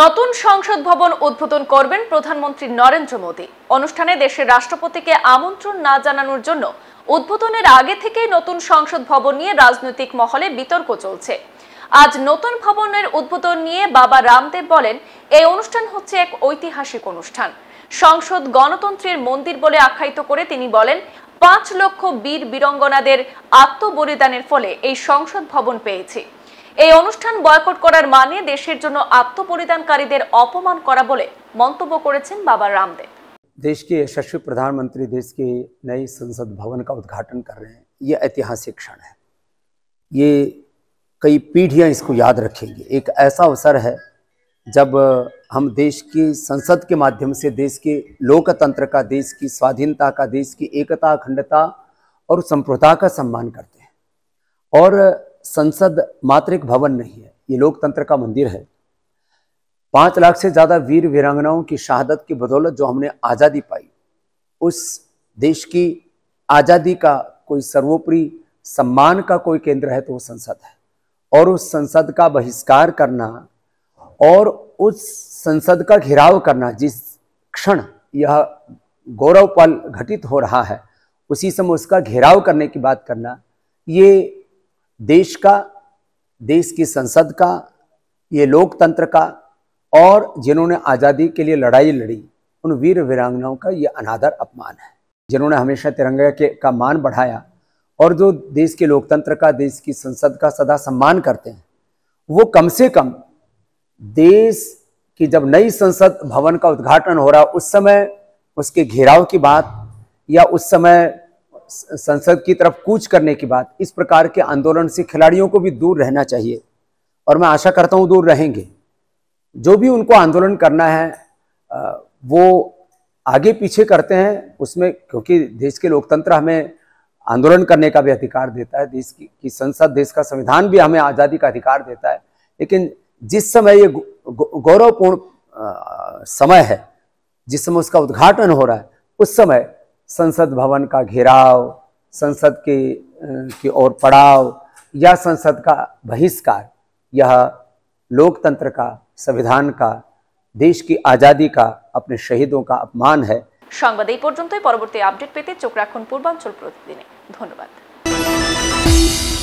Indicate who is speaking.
Speaker 1: নতুন সংসদ ভবন উদ্বোধন করবেন প্রধানমন্ত্রী নরেন্দ্র মোদী অনুষ্ঠানে দেশের রাষ্ট্রপতিকে আমন্ত্রণ না জানানোর জন্য উদ্বোধনের আগে থেকেই নতুন সংসদ ভবন নিয়ে রাজনৈতিক মহলে বিতর্ক চলছে আজ নতুন ভবনের উদ্বোধন নিয়ে বাবা রামদেব বলেন এই অনুষ্ঠান হচ্ছে এক ঐতিহাসিক অনুষ্ঠান সংসদ গণতন্ত্রের মন্দির বলে আখ্যায়িত করে তিনি বলেন পাঁচ লক্ষ বীর বীরঙ্গনাদের আত্মবলিদানের ফলে এই সংসদ ভবন পেয়েছে এই অনুষ্ঠান বয়কট করার মানে দেশের জন্য আত্মবলিদানকারীদের অপমান করা বলে মন্তব্য করেছেন বাবা রামদেব
Speaker 2: देश के यशस्वी प्रधानमंत्री देश के नए संसद भवन का उद्घाटन कर रहे हैं ये ऐतिहासिक क्षण है ये कई पीढ़ियां इसको याद रखेंगी एक ऐसा अवसर है जब हम देश की संसद के माध्यम से देश के लोकतंत्र का देश की स्वाधीनता का देश की एकता अखंडता और संप्रदा का सम्मान करते हैं और संसद मात्र एक भवन नहीं है ये लोकतंत्र का मंदिर है पांच लाख से ज़्यादा वीर वीरांगनाओं की शहादत की बदौलत जो हमने आज़ादी पाई उस देश की आज़ादी का कोई सर्वोपरि सम्मान का कोई केंद्र है तो वो संसद है और उस संसद का बहिष्कार करना और उस संसद का घेराव करना जिस क्षण यह गौरव पल घटित हो रहा है उसी समय उसका घेराव करने की बात करना ये देश का देश की संसद का ये लोकतंत्र का और जिन्होंने आज़ादी के लिए लड़ाई लड़ी उन वीर वीरांगनाओं का ये अनादर अपमान है जिन्होंने हमेशा तिरंगे के का मान बढ़ाया और जो देश के लोकतंत्र का देश की संसद का सदा सम्मान करते हैं वो कम से कम देश की जब नई संसद भवन का उद्घाटन हो रहा उस समय उसके घेराव की बात या उस समय संसद की तरफ कूच करने की बात इस प्रकार के आंदोलन से खिलाड़ियों को भी दूर रहना चाहिए और मैं आशा करता हूँ दूर रहेंगे जो भी उनको आंदोलन करना है वो आगे पीछे करते हैं उसमें क्योंकि देश के लोकतंत्र हमें आंदोलन करने का भी अधिकार देता है देश की, की संसद देश का संविधान भी हमें आज़ादी का अधिकार देता है लेकिन जिस समय ये गौरवपूर्ण समय है जिस समय उसका उद्घाटन हो रहा है उस समय संसद भवन का घेराव संसद के की ओर पड़ाव या संसद का बहिष्कार यह लोकतंत्र का संविधान का देश की आजादी का अपने शहीदों का अपमान है
Speaker 1: संवाद पर পর্যন্তই পরবর্তী আপডেট পেতে চোখ রাখুন পূর্বাঞ্চল